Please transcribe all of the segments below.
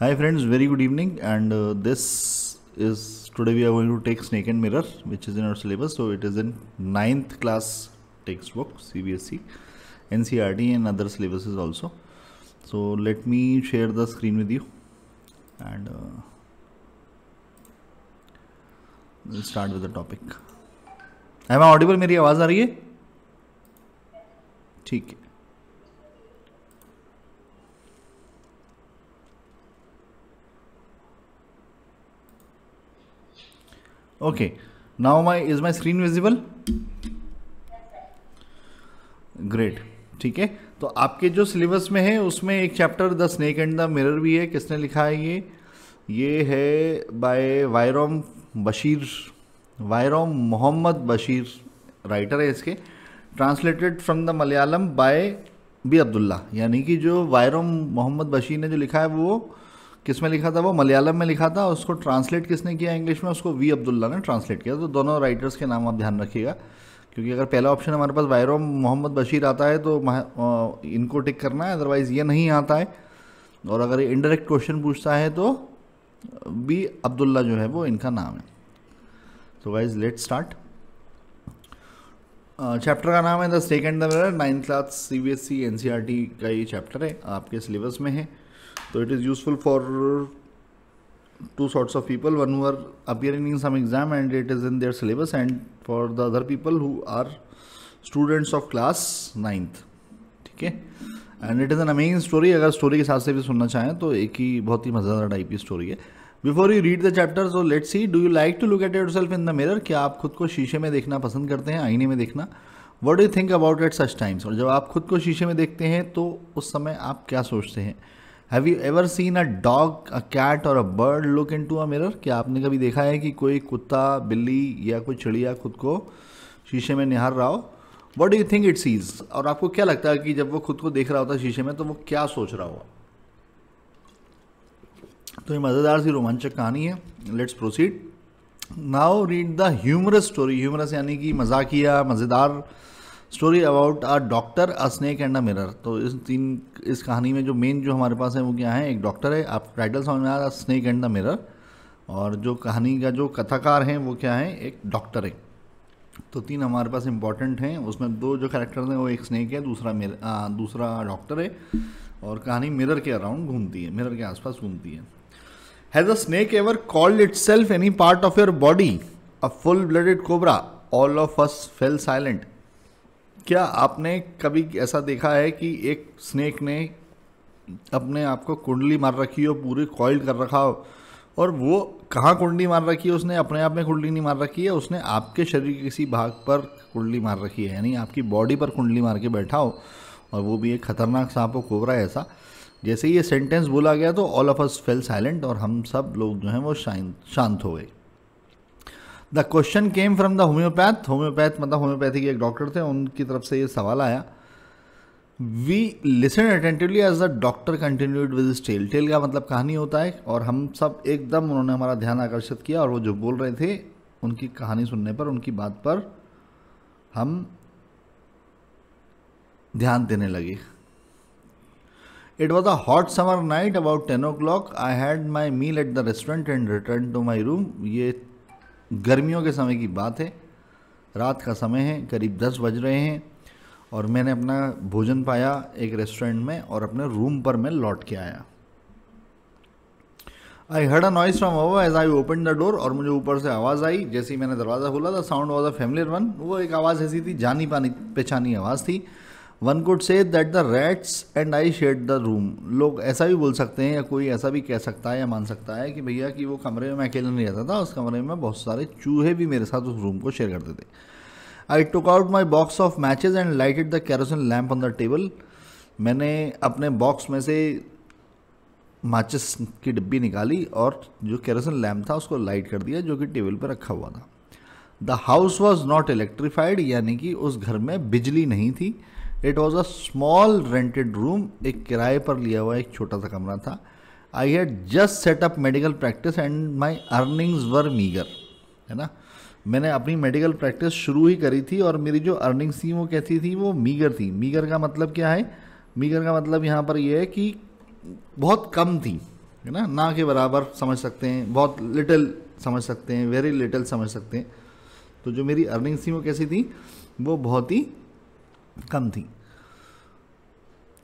Hi friends, very good evening and uh, this is today we are going to take snake and mirror which is in our syllabus so it is in ninth class textbook CBSE NCRT and other syllabuses also so let me share the screen with you and uh, we'll start with the topic am I audible मेरी आवाज आ रही है ठीक है okay now my is my screen visible great ठीक है तो आपके जो सिलेबस में है उसमें एक chapter the snake and the mirror भी है किसने लिखा है ये ये है बाय वायरम बशीर वायरम मोहम्मद बशीर राइटर है इसके translated from the Malayalam by B Abdullah यानी कि जो वायरम मोहम्मद बशीर ने जो लिखा है वो किस में लिखा था वो मलयालम में लिखा था उसको ट्रांसलेट किसने किया इंग्लिश में उसको वी अब्दुल्ला ने ट्रांसलेट किया तो दोनों राइटर्स के नाम आप ध्यान रखिएगा क्योंकि अगर पहला ऑप्शन हमारे पास वायरो मोहम्मद बशीर आता है तो इनको टिक करना है अदरवाइज़ ये नहीं आता है और अगर इनडायरेक्ट क्वेश्चन पूछता है तो बी अब्दुल्ला जो है वो इनका नाम है तो वाइज लेट स्टार्ट चैप्टर का नाम है the second the ninth class C B S C N C R T का ये चैप्टर है आपके सिलेबस में है तो it is useful for two sorts of people one who're appearing in some exam and it is in their syllabus and for the other people who are students of class ninth ठीक है and it is an amazing story अगर story के साथ से भी सुनना चाहें तो एक ही बहुत ही मज़ेदार टाइप की स्टोरी है before you read the chapter so let see do you like to look at yourself in the mirror क्या आप खुद को शीशे में देखना पसंद करते हैं आईने में देखना what do think about at such times और जब आप खुद को शीशे में देखते हैं तो उस समय आप क्या सोचते हैं have you ever seen a dog a cat और a bird look in into a mirror क्या आपने कभी देखा है कि कोई कुत्ता बिल्ली या कोई चिड़िया खुद को शीशे में निहार रहा हो what do you think it sees और आपको क्या लगता है कि जब वो खुद को देख रहा होता है शीशे में तो वो क्या सोच रहा होगा तो ये मज़ेदार सी रोमांचक कहानी है let's proceed now read the humorous story humorous यानी कि मजाकिया मज़ेदार story about a doctor a snake and a mirror तो इस तीन इस कहानी में जो मेन जो हमारे पास है वो क्या है एक डॉक्टर है आप टाइटल समझ में आ रहा स्नैक एंड द मिरर और जो कहानी का जो कथाकार हैं वो क्या है एक डॉक्टर है तो तीन हमारे पास इम्पॉर्टेंट हैं उसमें दो जो कैरेक्टर्स हैं वो एक स्नैक है दूसरा मिर आ, दूसरा डॉक्टर है और कहानी मिरर के अराउंड घूमती है मिरर के आसपास घूमती है has a snake ever called itself any part of your body a full blooded cobra all of us fell silent क्या आपने कभी ऐसा देखा है कि एक स्नेक ने अपने आप को कुंडली मार रखी हो पूरी कॉइल कर रखा हो और वो कहाँ कुंडली मार रखी है उसने अपने आप में कुंडली नहीं मार रखी है उसने आपके शरीर के किसी भाग पर कुंडली मार रखी है यानी आपकी बॉडी पर कुंडली मार के बैठा हो और वो भी एक खतरनाक सांप हो कोबरा ऐसा जैसे ही ये सेंटेंस बोला गया तो all of us fell silent और हम सब लोग जो हैं वो शांत हो गए the question came from the homeopath homeopath मतलब होम्योपैथी के एक डॉक्टर थे उनकी तरफ से ये सवाल आया we listen attentively as the doctor continued with tale tale का मतलब कहानी होता है और हम सब एकदम उन्होंने हमारा ध्यान आकर्षित किया और वो जो बोल रहे थे उनकी कहानी सुनने पर उनकी बात पर हम ध्यान देने लगे it was a hot summer night about ten o'clock I had my meal at the restaurant and return to my room ये गर्मियों के समय की बात है रात का समय है करीब दस बज रहे हैं और मैंने अपना भोजन पाया एक रेस्टोरेंट में और अपने रूम पर मैं लौट के आया I heard a noise from over as I open the door और मुझे ऊपर से आवाज़ आई जैसे ही मैंने दरवाज़ा खोला था sound was a familiar one वो एक आवाज़ ऐसी थी जानी पानी पहचानी आवाज़ थी one could say that the rats and I shared the room लोग ऐसा भी बोल सकते हैं या कोई ऐसा भी कह सकता है या मान सकता है कि भैया कि वो कमरे में मैं अकेला नहीं रहता था उस कमरे में बहुत सारे चूहे भी मेरे साथ उस रूम को शेयर करते थे I took out my box of matches and lighted the kerosene lamp on the table मैंने अपने बॉक्स में से माचिस की डिब्बी निकाली और जो कैरोसिन लैम्प था उसको लाइट कर दिया जो कि टेबल पर रखा हुआ था the house was not electrified यानी कि उस घर में बिजली नहीं थी it was a small rented room एक किराए पर लिया हुआ एक छोटा सा कमरा था I had just set up medical practice and my earnings were meagre है ना मैंने अपनी मेडिकल प्रैक्टिस शुरू ही करी थी और मेरी जो अर्निंग्स थी वो कैसी थी वो मीगर थी मीगर का मतलब क्या है मीगर का मतलब यहाँ पर यह है कि बहुत कम थी है ना ना के बराबर समझ सकते हैं बहुत लिटिल समझ सकते हैं वेरी लिटिल समझ सकते हैं तो जो मेरी अर्निंग्स थी वो कैसी थी वो बहुत ही कम थी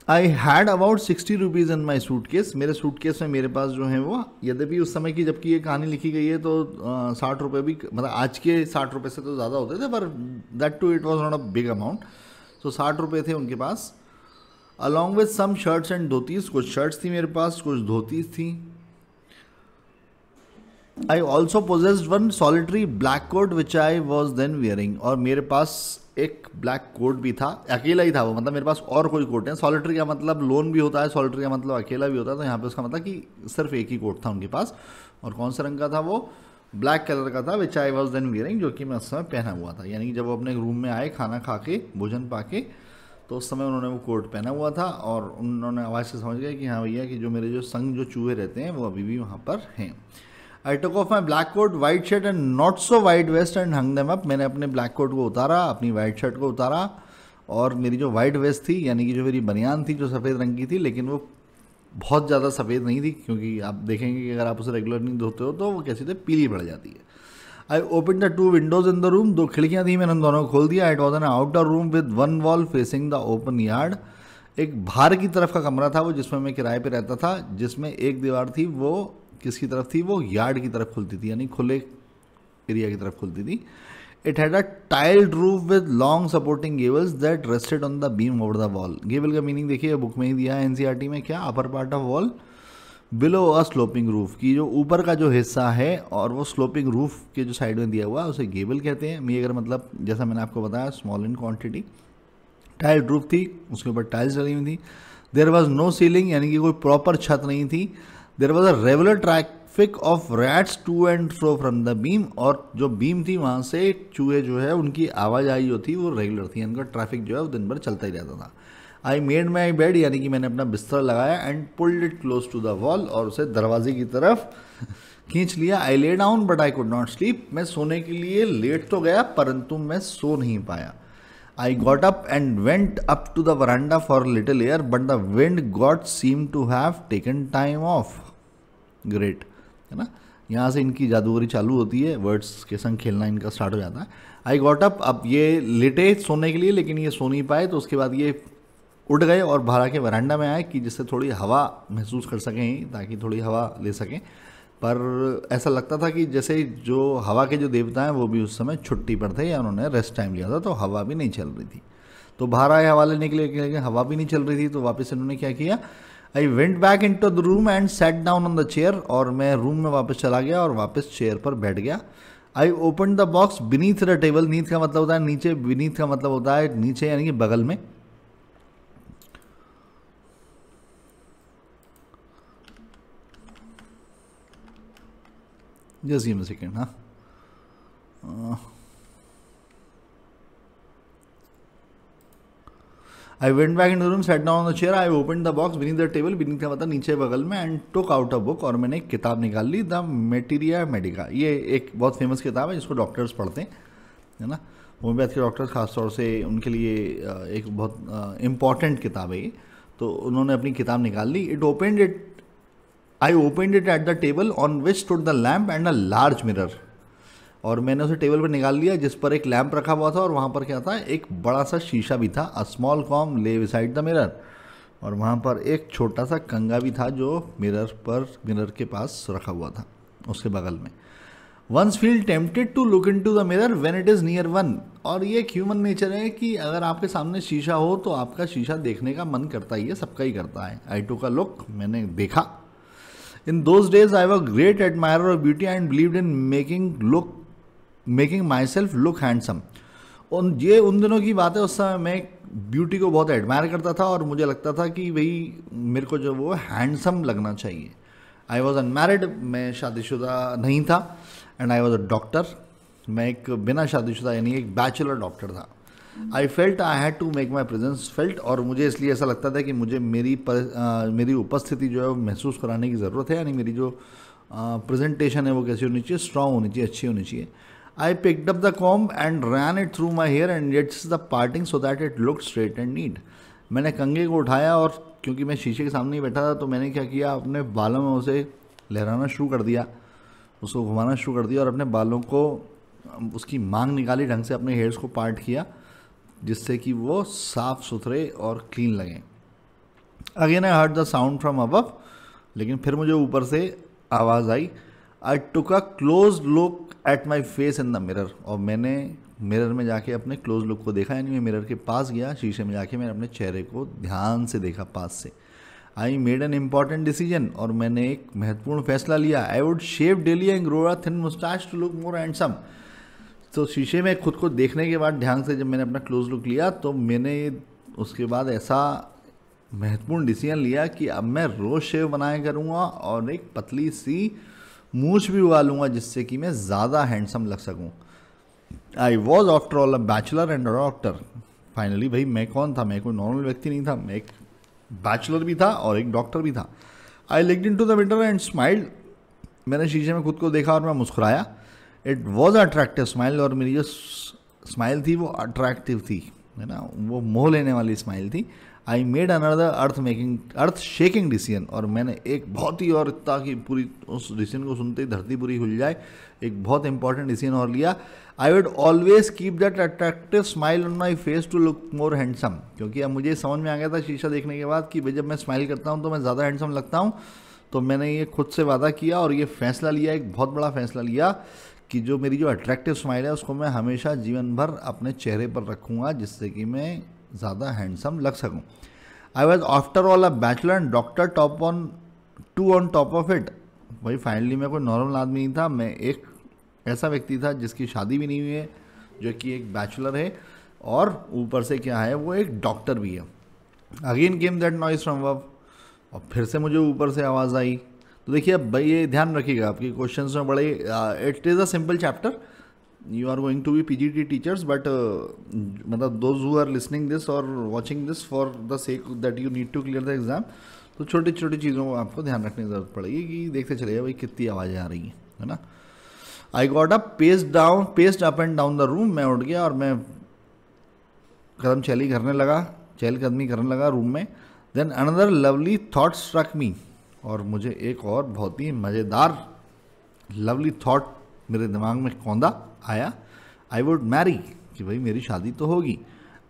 I had about sixty rupees in my suitcase मेरे सूट केस में मेरे पास जो है वो यद्यपि उस समय की जबकि ये कहानी लिखी गई है तो साठ रुपये भी मतलब आज के साठ रुपये से तो ज़्यादा होते थे पर that too it was not a big amount so साठ रुपये थे उनके पास along with some shirts and dhotis कुछ शर्ट्स थी मेरे पास कुछ धोतीस थी I also possessed one solitary black coat which I was then wearing और मेरे पास एक ब्लैक कोट भी था अकेला ही था वो मतलब मेरे पास और कोई कोट है सॉलिटरी का मतलब लोन भी होता है सॉलिटरी का मतलब अकेला भी होता है तो यहाँ पे उसका मतलब कि सिर्फ एक ही कोट था उनके पास और कौन सा रंग का था वो ब्लैक कलर का था which I was then wearing जो कि मैं उस समय पहना हुआ था यानी कि जब वो अपने रूम में आए खाना खा के भोजन पा के तो उस समय उन्होंने वो कोट पहना हुआ था और उन्होंने आवाज़ से समझ गया कि हाँ भैया कि जो मेरे जो संग जो चूहे रहते हैं वो अभी भी वहाँ पर हैं I took off my black coat white shirt and not so white vest and hung them up मैंने अपने ब्लैक कोट को उतारा अपनी वाइट शर्ट को उतारा और मेरी जो वाइट वेस्ट थी यानी कि जो मेरी बनियान थी जो सफ़ेद रंग की थी लेकिन वो बहुत ज़्यादा सफ़ेद नहीं थी क्योंकि आप देखेंगे कि अगर आप उसे रेगुलर नहीं धोते हो तो वो कैसी थे पीली पड़ जाती है I open the two windows in the room दो खिड़कियाँ थी मैंने उन दोनों को खोल दिया it was an outdoor room with one wall facing the open yard एक बाहर की तरफ का कमरा था वो जिसमें मैं किराए पे रहता था जिसमें एक दीवार थी वो किसकी तरफ थी वो यार्ड की तरफ खुलती थी यानी खुले एरिया की तरफ खुलती थी it had a tiled roof with long supporting gables that rested on the beam over the wall gable का मीनिंग देखिए बुक में ही दिया है एनसीआरटी e में क्या upper part of wall below a sloping roof की जो ऊपर का जो हिस्सा है और वो स्लोपिंग रूफ के जो साइड में दिया हुआ है उसे गेबल कहते हैं अगर मतलब जैसा मैंने आपको बताया small in quantity tiled roof थी उसके ऊपर टाइल्स लगी हुई थी देर वॉज नो सीलिंग यानी कि कोई प्रॉपर छत नहीं थी there was a regular traffic of rats to and fro from the beam और जो बीम थी वहाँ से चूहे जो है उनकी आवाजाही जो थी वो रेगुलर थी उनका ट्रैफिक जो है वो दिन भर चलता ही रहता था आई मेड माई बेड यानी कि मैंने अपना बिस्तर लगाया and pulled it close to the wall और उसे दरवाजे की तरफ खींच लिया I lay down but I could not sleep मैं सोने के लिए लेट तो गया परंतु मैं सो नहीं पाया I got up and went up to the veranda for little air but the wind god seem to have taken time off great है ना यहाँ से इनकी जादूगरी चालू होती है वर्ड्स के संग खेलना इनका स्टार्ट हो जाता है आई गॉट अप अब ये लेटे सोने के लिए लेकिन ये सो नहीं पाए तो उसके बाद ये उठ गए और बाहर के वरांडा में आए कि जिससे थोड़ी हवा महसूस कर सकें ताकि थोड़ी हवा ले सकें पर ऐसा लगता था कि जैसे जो हवा के जो देवता हैं वो भी उस समय छुट्टी पर थे या उन्होंने रेस्ट टाइम लिया था तो हवा भी नहीं चल रही थी तो बाहर आए हवा लेने के लिए हवा भी नहीं चल रही थी तो वापस इन्होंने क्या किया I went back in to the room and set down on the chair और मैं रूम में वापस चला गया और वापस चेयर पर बैठ गया I open the box beneath the table neath का मतलब होता है नीचे बीनीथ का मतलब होता है नीचे यानी कि बगल में जस्ट गिव मी सेकेंड हाँ uh, I went back in the room set down the chair I open the box beneath the table beneath का मतलब नीचे बगल में and took out a book और मैंने एक किताब निकाल ली द मेटीरिया मेडिका ये एक बहुत फेमस किताब है जिसको डॉक्टर्स पढ़ते हैं है ना होम्योपैथ के डॉक्टर्स खासतौर से उनके लिए एक बहुत इम्पॉर्टेंट किताब है ये तो उन्होंने अपनी किताब निकाल ली it opened it I opened it at the table on which stood the lamp and a large mirror और मैंने उसे टेबल पर निकाल लिया जिस पर एक लैम्प रखा हुआ था और वहाँ पर क्या था एक बड़ा सा शीशा भी था a small comb lay side the mirror और वहाँ पर एक छोटा सा कंगा भी था जो मिरर पर मिरर के पास रखा हुआ था उसके बगल में once feel tempted to look in to the mirror when it is near one और ये एक ह्यूमन नेचर है कि अगर आपके सामने शीशा हो तो आपका शीशा देखने का मन करता ही है सबका ही करता है आई टू का लुक मैंने देखा in those days I was great admire of beauty and believe in making look making myself look handsome उन ये उन दिनों की बात है उस समय मैं ब्यूटी को बहुत एडमायर करता था और मुझे लगता था कि भाई मेरे को जो वो हैंडसम लगना चाहिए आई वॉज़ अनमेरिड मैं शादीशुदा नहीं था and I was a doctor मैं एक बिना शादीशुदा यानी एक बैचलर डॉक्टर था I felt I had to make my presence felt और मुझे इसलिए ऐसा लगता था कि मुझे मेरी पर, आ, मेरी उपस्थिति जो है वो महसूस कराने की ज़रूरत है यानी मेरी जो प्रेजेंटेशन है वो कैसी होनी चाहिए स्ट्रांग होनी चाहिए अच्छी होनी चाहिए I picked up the comb and ran it through my hair and it's the parting so that it looked straight and neat. मैंने कंघे को उठाया और क्योंकि मैं शीशे के सामने ही बैठा था तो मैंने क्या किया अपने बालों में उसे लहराना शुरू कर दिया उसको घुमाना शुरू कर दिया और अपने बालों को उसकी मांग निकाली ढंग से अपने हेयर्स को पार्ट किया जिससे कि वो साफ़ सुथरे और क्लीन लगें again I heard the sound from above लेकिन फिर मुझे ऊपर से आवाज़ आई I took a close look at my face in the mirror और मैंने मिरर में जाके अपने क्लोज लुक को देखा यानी मैं मिरर के पास गया शीशे में जाके मैंने अपने चेहरे को ध्यान से देखा पास से I made an important decision और मैंने एक महत्वपूर्ण फैसला लिया I would shave daily and grow a thin moustache to look more handsome तो शीशे में खुद को देखने के बाद ध्यान से जब मैंने अपना क्लोज लुक लिया तो मैंने उसके बाद ऐसा महत्वपूर्ण डिसीजन लिया कि अब मैं रोज़ शेव बनाया करूँगा और एक पतली सी मूछ भी उगा लूँगा जिससे कि मैं ज़्यादा हैंडसम लग सकूँ I was doctor all a bachelor and doctor finally भाई मैं कौन था मैं कोई नॉर्मल व्यक्ति नहीं था मैं एक बैचलर भी था और एक डॉक्टर भी था आई लिग in to the window and smiled मैंने शीशे में खुद को देखा और मैं मुस्कुराया इट वॉज अट्रैक्टिव स्माइल और मेरी जो स्माइल थी वो अट्रैक्टिव थी है ना वो मोह लेने वाली स्माइल थी I made another earth making earth shaking decision और मैंने एक बहुत ही और ताकि पूरी उस डिसीजन को सुनते ही धरती पूरी हिल जाए एक बहुत इंपॉर्टेंट डिसीजन और लिया I would always keep that attractive smile on my face to look more handsome क्योंकि अब मुझे समझ में आ गया था शीशा देखने के बाद कि भाई जब मैं स्माइल करता हूँ तो मैं ज़्यादा हैंडसम लगता हूँ तो मैंने ये खुद से वादा किया और ये फैसला लिया एक बहुत बड़ा फैसला लिया कि जो मेरी जो अट्रैक्टिव स्माइल है उसको मैं हमेशा जीवन भर अपने चेहरे पर रखूँगा जिससे कि मैं ज़्यादा हैंडसम लग सकूँ I was after all a bachelor and doctor top on to on top of it भाई फाइनली मैं कोई नॉर्मल आदमी नहीं था मैं एक ऐसा व्यक्ति था जिसकी शादी भी नहीं हुई है जो कि एक बैचलर है और ऊपर से क्या है वो एक डॉक्टर भी है again came that noise from above और फिर से मुझे ऊपर से आवाज़ आई तो देखिए अब भाई ये ध्यान रखिएगा आपके क्वेश्चन में बड़े it is a simple chapter you you are going to be PGT teachers, but uh, मतलब those who are listening this और watching this for the sake that you need to clear the exam तो छोटी छोटी चीज़ों को आपको ध्यान रखने की ज़रूरत पड़ेगी कि देखते चलेगा भाई कितनी आवाज़ें आ रही हैं है ना I got a paced down paced up and down the room मैं उठ गया और मैं कदम चहली करने लगा चहल कदमी करने लगा रूम में then another lovely thought struck me और मुझे एक और बहुत ही मज़ेदार लवली थाट मेरे दिमाग में कौंदा आया आई वुड मैरी कि भाई मेरी शादी तो होगी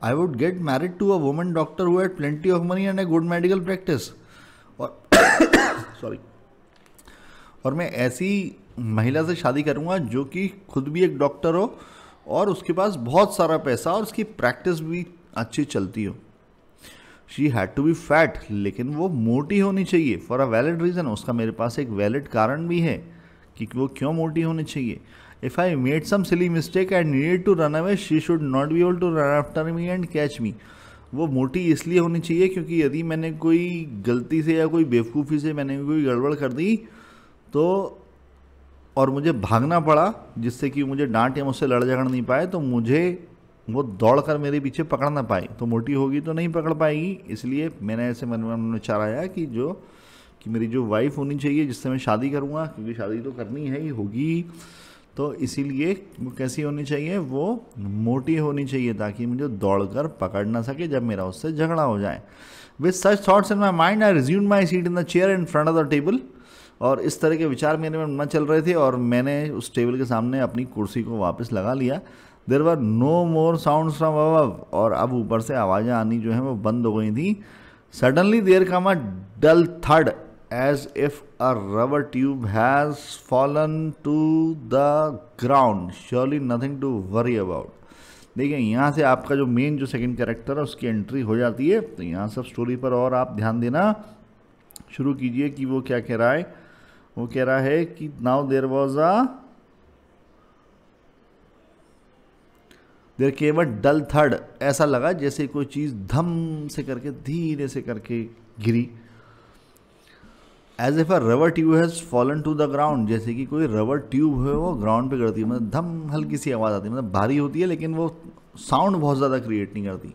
I would get married to a woman doctor who had plenty of money and a good medical practice और सॉरी और मैं ऐसी महिला से शादी करूँगा जो कि खुद भी एक डॉक्टर हो और उसके पास बहुत सारा पैसा और उसकी प्रैक्टिस भी अच्छी चलती हो she had to be fat लेकिन वो मोटी होनी चाहिए फॉर अ वैलिड रीज़न उसका मेरे पास एक वैलिड कारण भी है कि वो क्यों मोटी होनी चाहिए If I made some silly mistake and needed to run away, she should not be able to run after me and catch me. वो मोटी इसलिए होनी चाहिए क्योंकि यदि मैंने कोई गलती से या कोई बेवकूफ़ी से मैंने कोई गड़बड़ कर दी तो और मुझे भागना पड़ा जिससे कि मुझे डांट या मुझसे लड़ झगड़ नहीं पाए तो मुझे वो दौड़ कर मेरे पीछे पकड़ ना पाए तो मोटी होगी तो नहीं पकड़ पाएगी इसलिए मैंने ऐसे मन में विचार आया कि जो कि मेरी जो वाइफ होनी चाहिए जिससे मैं शादी करूँगा क्योंकि शादी तो करनी है ही होगी तो इसीलिए कैसी होनी चाहिए वो मोटी होनी चाहिए ताकि मुझे दौड़ कर पकड़ ना सके जब मेरा उससे झगड़ा हो जाए with such thoughts in my mind I resume my seat in the chair in front of the table और इस तरह के विचार मेरे में न चल रहे थे और मैंने उस टेबल के सामने अपनी कुर्सी को वापस लगा लिया there were no more sound from above और अब ऊपर से आवाज़ें आनी जो है वो बंद हो गई थी suddenly there came a dull थर्ड as if a rubber tube has fallen to the ground. Surely nothing to worry about. देखिए यहाँ से आपका जो मेन जो सेकंड कैरेक्टर है उसकी एंट्री हो जाती है तो यहाँ सब स्टोरी पर और आप ध्यान देना शुरू कीजिए कि वो क्या कह रहा है वो कह रहा है कि now there was a there came dull थर्ड ऐसा लगा जैसे कोई चीज़ धम से करके धीरे से करके गिरी as if a rubber tube has fallen to the ground जैसे कि कोई रबर ट्यूब है वो ग्राउंड पे करती है मतलब धम हल्की सी आवाज़ आती है मतलब भारी होती है लेकिन वो साउंड बहुत ज़्यादा क्रिएट नहीं करती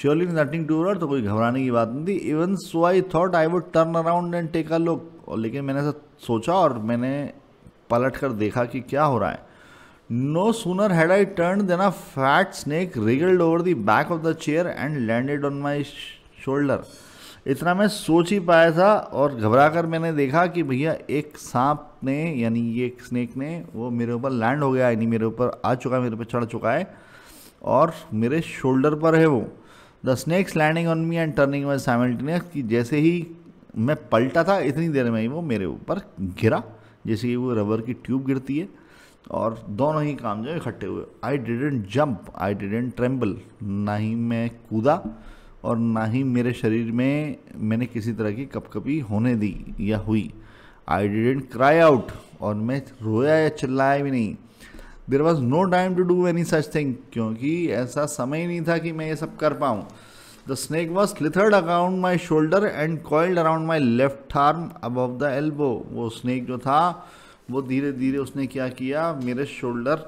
श्योरली नथिंग टू रर तो कोई घबराने की बात नहीं थी even so I thought I would turn around and take a look लेकिन मैंने ऐसा सोचा और मैंने पलट कर देखा कि क्या हो रहा है no sooner had I turn then a fat snake wriggled over the back of the chair and landed on my shoulder इतना मैं सोच ही पाया था और घबरा कर मैंने देखा कि भैया एक सांप ने यानी ये एक स्नेक ने वो मेरे ऊपर लैंड हो गया यानी मेरे ऊपर आ चुका है मेरे ऊपर चढ़ चुका है और मेरे शोल्डर पर है वो the snakes landing on me and turning was simultaneous कि जैसे ही मैं पलटा था इतनी देर में ही वो मेरे ऊपर गिरा जैसे कि वो रबर की ट्यूब गिरती है और दोनों ही काम जो इकट्ठे हुए I didn't jump I didn't tremble ना ही मैं कूदा और ना ही मेरे शरीर में मैंने किसी तरह की कपकपी होने दी या हुई आई डिडेंट क्राई आउट और मैं रोया या चिल्लाया भी नहीं there was no time to do any such thing क्योंकि ऐसा समय ही नहीं था कि मैं ये सब कर पाऊँ the snake was slithered around my shoulder and coiled around my left arm above the elbow वो स्नैक जो था वो धीरे धीरे उसने क्या किया मेरे शोल्डर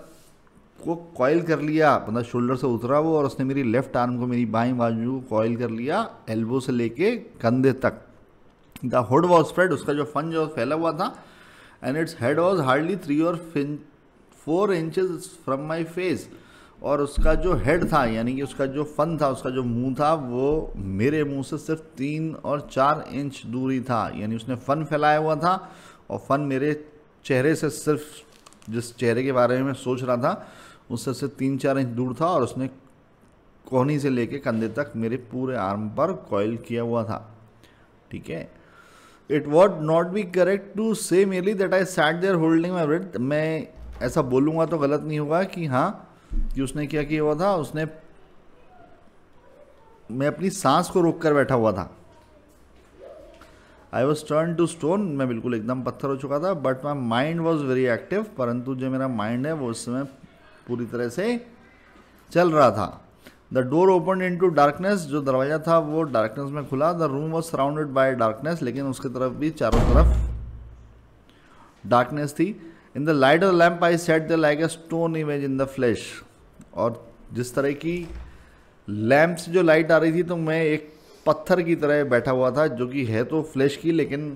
को कॉयल कर लिया मतलब शोल्डर से उतरा वो और उसने मेरी लेफ्ट आर्म को मेरी बाई बाजू को कॉयल कर लिया एल्बो से लेके कंधे तक द हुड वॉज स्प्रेड उसका जो फन जो फैला हुआ था and its head was hardly three और four inches from my face और उसका जो हेड था यानी कि उसका जो फन था उसका जो मुंह था वो मेरे मुंह से सिर्फ तीन और चार इंच दूरी था यानी उसने फन फैलाया हुआ था और फन मेरे चेहरे से सिर्फ जिस चेहरे के बारे में मैं सोच रहा था उससे से तीन चार इंच दूर था और उसने कोहनी से लेके कंधे तक मेरे पूरे आर्म पर कॉयल किया हुआ था ठीक है it would not be correct to say merely that I sat there holding my breath मैं ऐसा बोलूँगा तो गलत नहीं होगा कि हाँ कि उसने क्या किया हुआ था उसने मैं अपनी सांस को रोक कर बैठा हुआ था I was turn to stone मैं बिल्कुल एकदम पत्थर हो चुका था but my mind was very active परंतु जो मेरा माइंड है वो उस समय पूरी तरह से चल रहा था the door open in to darkness जो दरवाज़ा था वो डार्कनेस में खुला the room was surrounded by darkness लेकिन उसकी तरफ भी चारों तरफ डार्कनेस थी in the light of lamp I sat the like a stone image in the flesh और जिस तरह की लैम्प से जो लाइट आ रही थी तो मैं एक पत्थर की तरह बैठा हुआ था जो कि है तो फ्लैश की लेकिन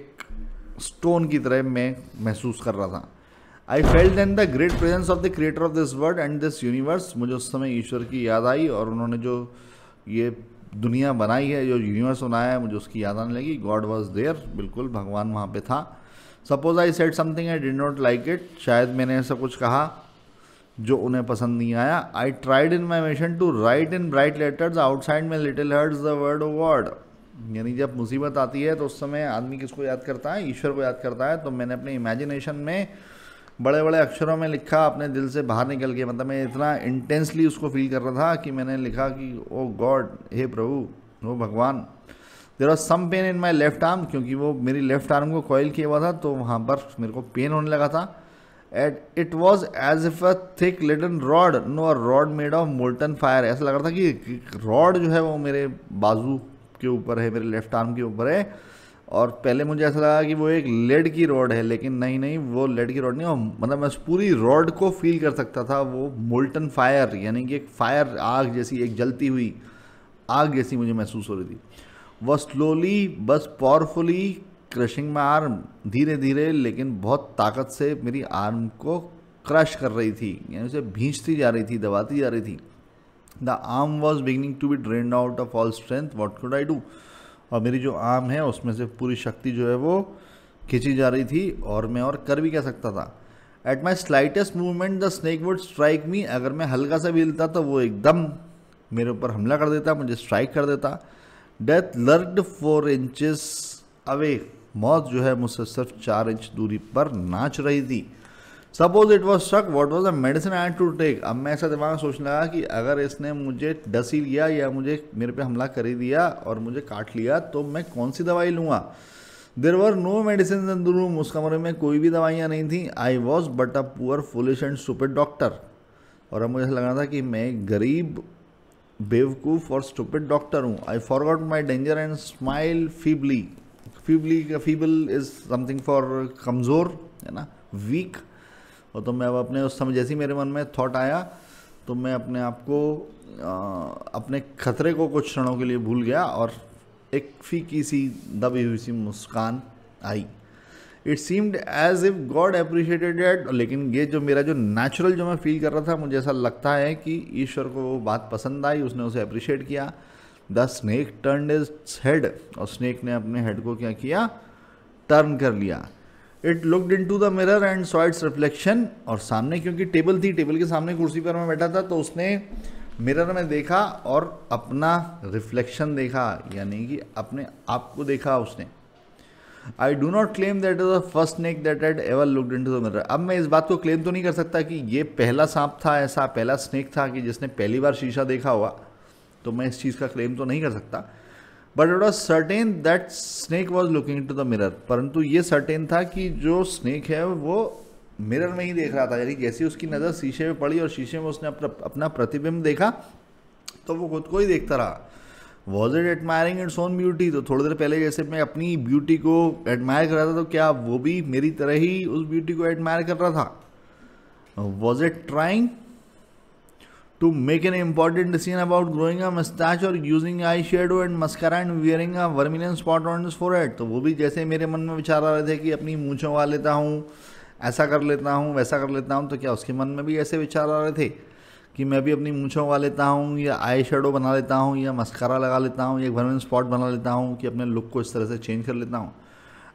एक स्टोन की तरह मैं महसूस कर रहा था I felt then the great presence of the creator of this world and this universe मुझे उस समय ईश्वर की याद आई और उन्होंने जो ये दुनिया बनाई है जो यूनिवर्स बनाया है मुझे उसकी याद आने लगी गॉड वॉज देयर बिल्कुल भगवान वहाँ पे था suppose I said something I did not like it शायद मैंने ऐसा कुछ कहा जो उन्हें पसंद नहीं आया I tried in my mission to write in bright letters outside my little hearts the word O word यानी जब मुसीबत आती है तो उस समय आदमी किसको याद करता है ईश्वर को याद करता है तो मैंने अपने इमेजिनेशन में बड़े बड़े अक्षरों में लिखा अपने दिल से बाहर निकल के मतलब मैं इतना इंटेंसली उसको फील कर रहा था कि मैंने लिखा कि ओ गॉड हे प्रभु ओ भगवान there was some pain in my left arm क्योंकि वो मेरी लेफ्ट आर्म को कॉयल किया हुआ था तो वहाँ पर मेरे को पेन होने लगा था at it was as if a thick leaden rod no a rod made of molten fire ऐसा लग रहा था कि रॉड जो है वो मेरे बाजू के ऊपर है मेरे लेफ्ट आर्म के ऊपर है और पहले मुझे ऐसा लगा कि वो एक लेड की रॉड है लेकिन नहीं नहीं वो लेड की रॉड नहीं और मतलब मैं पूरी रॉड को फील कर सकता था वो मोल्टन फायर यानी कि एक फायर आग जैसी एक जलती हुई आग जैसी मुझे महसूस हो रही थी वह स्लोली बस पावरफुली क्रशिंग माई आर्म धीरे धीरे लेकिन बहुत ताकत से मेरी आर्म को क्रश कर रही थी यानी उसे भींचती जा रही थी दबाती जा रही थी the arm was beginning to be drain out of all strength what could I do और मेरी जो आम है उसमें से पूरी शक्ति जो है वो खींची जा रही थी और मैं और कर भी कह सकता था at my slightest movement the snake would strike me अगर मैं हल्का सा भी हिलता तो वो एकदम मेरे ऊपर हमला कर देता मुझे स्ट्राइक कर देता death lurked four inches away मौत जो है मुझसे सिर्फ चार इंच दूरी पर नाच रही थी suppose it was such what was a medicine I to take अब मैं ऐसा दिमाग सोचने लगा कि अगर इसने मुझे डसी लिया या मुझे मेरे पे हमला कर ही दिया और मुझे काट लिया तो मैं कौन सी दवाई लूँगा there were no medicine in the room उस कमरे में कोई भी दवाइयाँ नहीं थी I was but a poor foolish and super doctor और अब मुझे ऐसा लग रहा था कि मैं गरीब बेवकूफ़ और स्टूपिड डॉक्टर हूँ I forgot my danger and smile feebly feebly का फीबल इज़ समथिंग फॉर कमज़ोर है ना वीक और तो मैं अब अपने उस समय जैसे ही मेरे मन में थॉट आया तो मैं अपने आप को अपने खतरे को कुछ क्षणों के लिए भूल गया और एक फीकी सी दबी हुई सी मुस्कान आई it seemed as if God appreciated it लेकिन ये जो मेरा जो नेचुरल जो मैं फील कर रहा था मुझे ऐसा लगता है कि ईश्वर को वो बात पसंद आई उसने उसे अप्रिशिएट किया the snake turn is head और स्नेक ने अपने हेड को क्या किया टर्न कर लिया it looked in to the mirror and saw its reflection और सामने क्योंकि टेबल थी टेबल के सामने कुर्सी पर मैं बैठा था तो उसने मिरर में देखा और अपना रिफ्लेक्शन देखा यानी कि अपने आप को देखा उसने I do not claim that is the first snake that had ever looked in to the mirror अब मैं इस बात को क्लेम तो नहीं कर सकता कि ये पहला सांप था ऐसा पहला स्नेक था कि जिसने पहली बार शीशा देखा हुआ तो मैं इस चीज़ का क्लेम तो नहीं कर सकता but it was certain that snake was looking to the mirror परंतु ये सर्टेन था कि जो स्नेक है वो मिरर में ही देख रहा था यानी जैसी उसकी नज़र शीशे में पड़ी और शीशे में उसने अपना प्रतिबिंब देखा तो वो खुद को ही देखता रहा was it admiring its own beauty तो थोड़ी देर पहले जैसे मैं अपनी ब्यूटी को एडमायर कर रहा था तो क्या वो भी मेरी तरह ही उस ब्यूटी को एडमायर कर रहा था was it trying to make an important decision about growing a moustache और using eye shadow and mascara and wearing a vermilion spot on forehead तो वो भी जैसे मेरे मन में विचार आ रहे थे कि अपनी मूँछों वा लेता हूँ ऐसा कर लेता हूँ वैसा कर लेता हूँ तो क्या उसके मन में भी ऐसे विचार आ रहे थे कि मैं भी अपनी मूँछों वा लेता हूँ या आई शेडो बना लेता हूँ या मस्कारा लगा लेता हूँ या वर्मिन स्पॉट बना लेता हूँ कि अपने लुक को इस तरह से चेंज कर लेता हूँ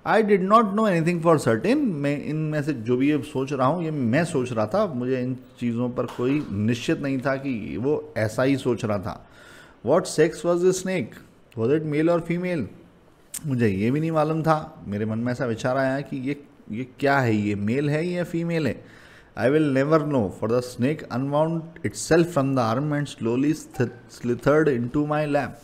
I did not know anything for certain मैं इनमें से जो भी ये सोच रहा हूँ ये मैं सोच रहा था मुझे इन चीज़ों पर कोई निश्चित नहीं था कि वो ऐसा ही सोच रहा था what sex was the snake was it male और फीमेल मुझे ये भी नहीं मालूम था मेरे मन में ऐसा विचार आया कि ये ये क्या है ये मेल है या फीमेल है I will never know for the snake unwound itself from the arm and slowly slithered into my lap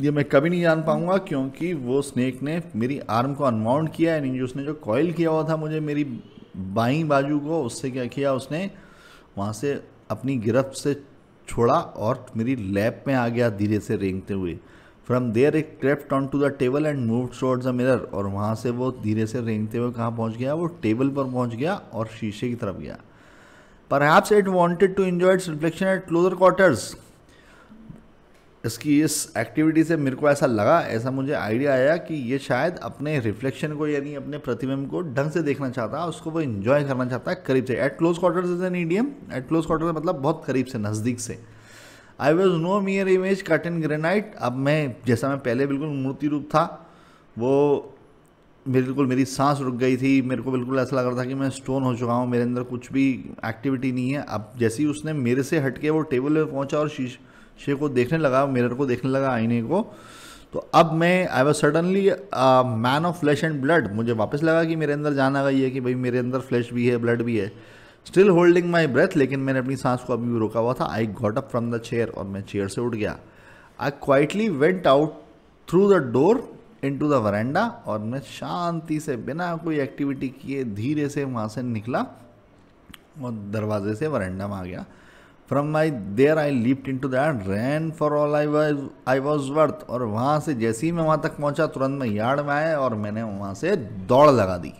ये मैं कभी नहीं जान पाऊंगा क्योंकि वो स्नेक ने मेरी आर्म को अनमाउंट किया यानी उसने जो कॉयल किया हुआ था मुझे मेरी बाई बाजू को उससे क्या किया उसने वहाँ से अपनी गिरफ्त से छोड़ा और मेरी लैब में आ गया धीरे से रेंगते हुए from there it crept on to the table and move towards the mirror और वहाँ से वो धीरे से रेंगते हुए कहाँ पहुँच गया वो टेबल पर पहुँच गया और शीशे की तरफ गया पर perhaps it wanted to enjoy its reflection at closer quarters इसकी इस एक्टिविटी से मेरे को ऐसा लगा ऐसा मुझे आइडिया आया कि ये शायद अपने रिफ्लेक्शन को यानी अपने प्रतिबिंब को ढंग से देखना चाहता है उसको वो इन्जॉय करना चाहता है करीब से at close quarter is an idiom at close quarter मतलब बहुत करीब से नज़दीक से I was no mere image cut in granite अब मैं जैसा मैं पहले बिल्कुल मूर्ति रूप था वो बिल्कुल मेरी सांस रुक गई थी मेरे को बिल्कुल ऐसा लग रहा था कि मैं स्टोन हो चुका हूँ मेरे अंदर कुछ भी एक्टिविटी नहीं है अब जैसे ही उसने मेरे से हटके वो टेबल पर पहुँचा और शीश शिव को देखने लगा मिरर को देखने लगा आईने को तो अब मैं I was suddenly man of flesh and blood मुझे वापस लगा कि मेरे अंदर जाना गई है कि भाई मेरे अंदर फ्लैश भी है ब्लड भी है स्टिल होल्डिंग माई ब्रेथ लेकिन मैंने अपनी सांस को अभी भी रोका हुआ था I got up from the chair और मैं चेयर से उठ गया I quietly went out through the door in to the veranda और मैं शांति से बिना कोई एक्टिविटी किए धीरे से वहाँ से निकला और दरवाजे से वरेंडा में आ गया from my there I leapt into that ran for all I was I was worth और वहाँ से जैसे ही मैं वहाँ तक पहुँचा तुरंत मैं यार्ड में आया और मैंने वहाँ से दौड़ लगा दी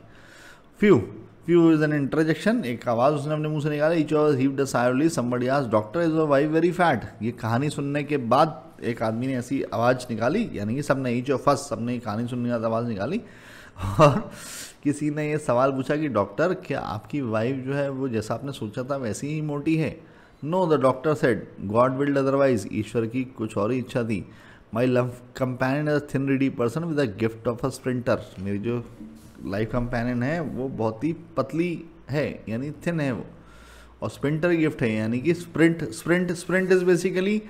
phew phew is an interjection एक आवाज़ उसने अपने मुंह से निकाला each as heave the somebody as doctor is a why very fat ये कहानी सुनने के बाद एक आदमी ने ऐसी आवाज़ निकाली यानी कि ने ईच ऑफ फर्स्ट सब ने कहानी सुनने के बाद आवाज़ निकाली और किसी ने ये सवाल पूछा कि डॉक्टर क्या आपकी वाइफ जो है वो जैसा आपने सोचा था वैसी ही मोटी है no the doctor said God willed otherwise ईश्वर की कुछ और ही इच्छा थी my love companion is thin reedy person with a gift of a sprinter मेरी जो लाइफ कंपेनियन है वो बहुत ही पतली है यानी थिन है वो और स्प्रिंटर गिफ्ट है यानी कि sprint sprint sprint is basically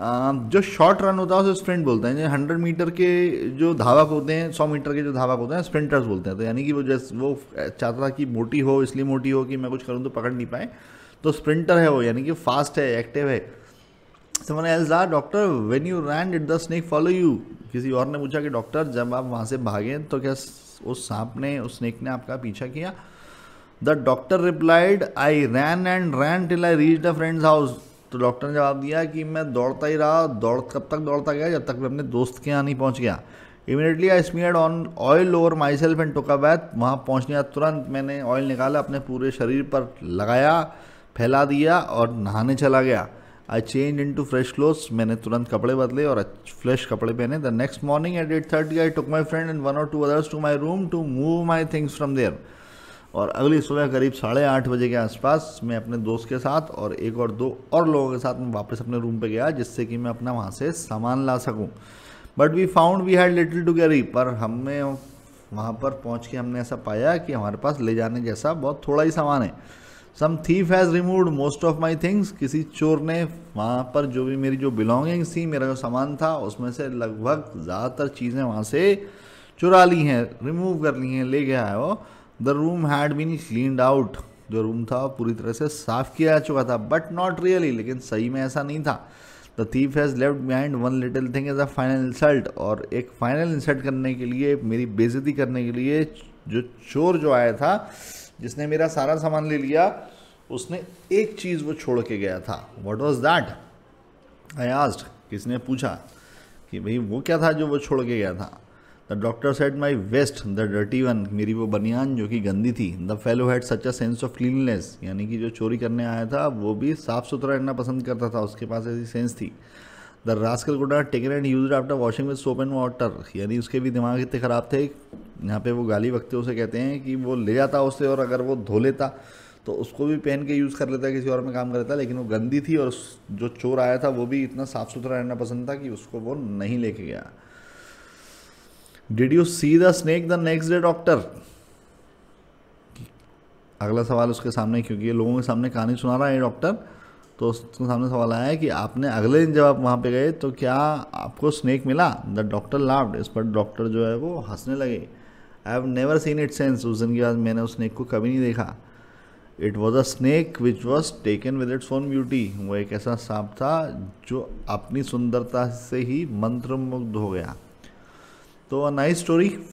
जो शॉर्ट रन होता है उसे स्प्रिंट बोलते हैं जैसे हंड्रेड मीटर के जो धावक होते हैं सौ मीटर के जो धावक होते हैं स्प्रिंटर्स बोलते हैं तो यानी कि वो जैसे वो चाहता था कि मोटी हो इसलिए मोटी हो कि मैं कुछ करूँ तो पकड़ नहीं पाए तो स्प्रिंटर है वो यानी कि फास्ट है एक्टिव है someone as our doctor when you ran it the snake follow you किसी और ने पूछा कि डॉक्टर जब आप वहाँ से भागे तो क्या उस सांप ने उस स्नेक ने आपका पीछा किया the doctor replied I ran and ran till I reach the friend's house तो डॉक्टर ने जवाब दिया कि मैं दौड़ता ही रहा दौड़ कब तक दौड़ता गया जब तक मैं अपने दोस्त के यहाँ नहीं पहुँच गया immediately I smeared on oil over myself and took a bath वहाँ पहुँचने तुरंत मैंने ऑयल निकाला अपने पूरे शरीर पर लगाया फैला दिया और नहाने चला गया I change into fresh clothes मैंने तुरंत कपड़े बदले और फ्रेश कपड़े पहने the next morning at eight thirty I took my friend and one और two others to my room to move my things from there और अगली सुबह करीब साढ़े आठ बजे के आसपास मैं अपने दोस्त के साथ और एक और दो और लोगों के साथ मैं वापस अपने रूम पे गया जिससे कि मैं अपना वहाँ से सामान ला सकूँ but we found we had little to carry पर हमें वहाँ पर पहुँच के हमने ऐसा पाया कि हमारे पास ले जाने जैसा बहुत थोड़ा ही सामान है some thief has removed most of my things किसी चोर ने वहाँ पर जो भी मेरी जो बिलोंगिंग्स थी मेरा जो सामान था उसमें से लगभग ज़्यादातर चीज़ें वहाँ से चुरा ली हैं रिमूव कर ली हैं ले गया है वो the room had been cleaned out जो रूम था वो पूरी तरह से साफ किया जा चुका था बट नॉट रियली लेकिन सही में ऐसा नहीं था the thief has left behind one little thing as a final insult और एक फाइनल इंसल्ट करने के लिए मेरी बेजती करने के लिए जो चोर जो आया था जिसने मेरा सारा सामान ले लिया उसने एक चीज़ वो छोड़ के गया था what was that I asked किसने पूछा कि भाई वो क्या था जो वो छोड़ के गया था the doctor said my vest the dirty one मेरी वो बनियान जो कि गंदी थी the fellow had such a sense of cleanness यानी कि जो चोरी करने आया था वो भी साफ़ सुथरा रहना पसंद करता था उसके पास ऐसी सेंस थी the rascal could not taken and use after washing with soap and water यानी उसके भी दिमाग इतने ख़राब थे यहाँ पे वो गाली वक्त उसे कहते हैं कि वो ले जाता उसे और अगर वो धो लेता तो उसको भी पहन के यूज़ कर लेता किसी और में काम कर लेता लेकिन वो गंदी थी और जो चोर आया था वो भी इतना साफ़ सुथरा रहना पसंद था कि उसको वो नहीं लेके गया did you see the snake the next day doctor अगला सवाल उसके सामने क्योंकि ये लोगों के सामने कहानी सुना रहा है डॉक्टर तो उसके सामने सवाल आया कि आपने अगले दिन जब आप वहाँ पे गए तो क्या आपको स्नेक मिला द डॉक्टर लाफ्ड इस पर डॉक्टर जो है वो हंसने लगे I have never seen it since उस दिन के बाद मैंने उस स्नेक को कभी नहीं देखा it was a snake which was taken with its own beauty वो एक ऐसा सांप था जो अपनी सुंदरता से ही मंत्रमुग्ध हो गया तो अ नाइस स्टोरी